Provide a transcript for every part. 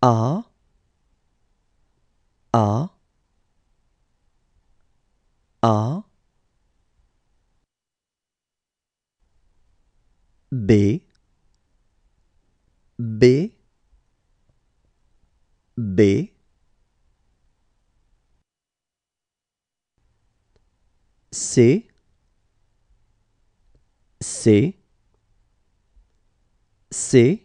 A A A B B B C C C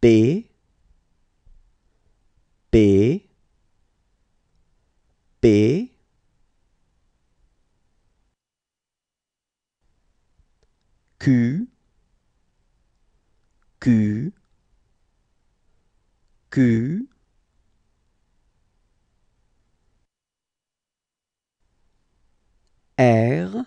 B B B Q Q Q R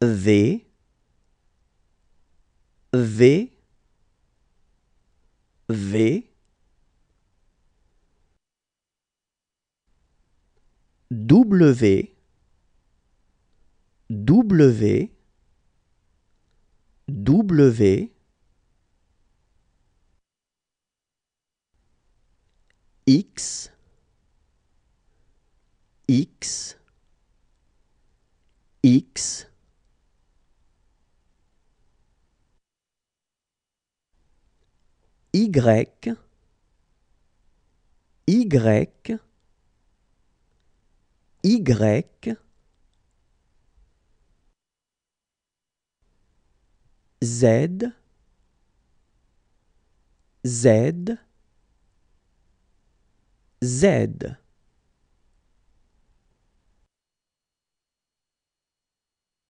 V V V W W W X X X Y, Y, Y, Z, Z, Z.